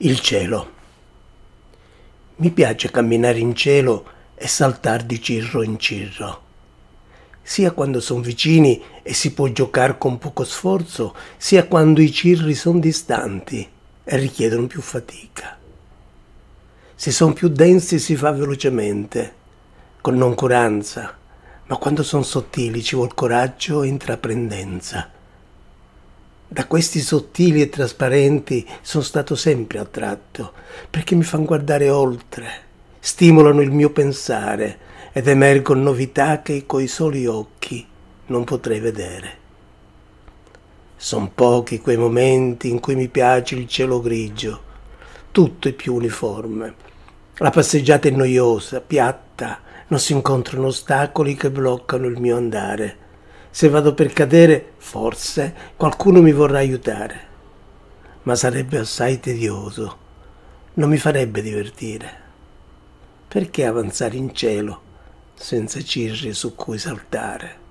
Il cielo. Mi piace camminare in cielo e saltar di cirro in cirro. Sia quando sono vicini e si può giocare con poco sforzo, sia quando i cirri sono distanti e richiedono più fatica. Se sono più densi si fa velocemente, con noncuranza, ma quando sono sottili ci vuol coraggio e intraprendenza da questi sottili e trasparenti sono stato sempre attratto, perché mi fanno guardare oltre, stimolano il mio pensare ed emergono novità che coi soli occhi non potrei vedere. Son pochi quei momenti in cui mi piace il cielo grigio, tutto è più uniforme. La passeggiata è noiosa, piatta, non si incontrano ostacoli che bloccano il mio andare se vado per cadere, forse qualcuno mi vorrà aiutare, ma sarebbe assai tedioso, non mi farebbe divertire. Perché avanzare in cielo senza cirri su cui saltare?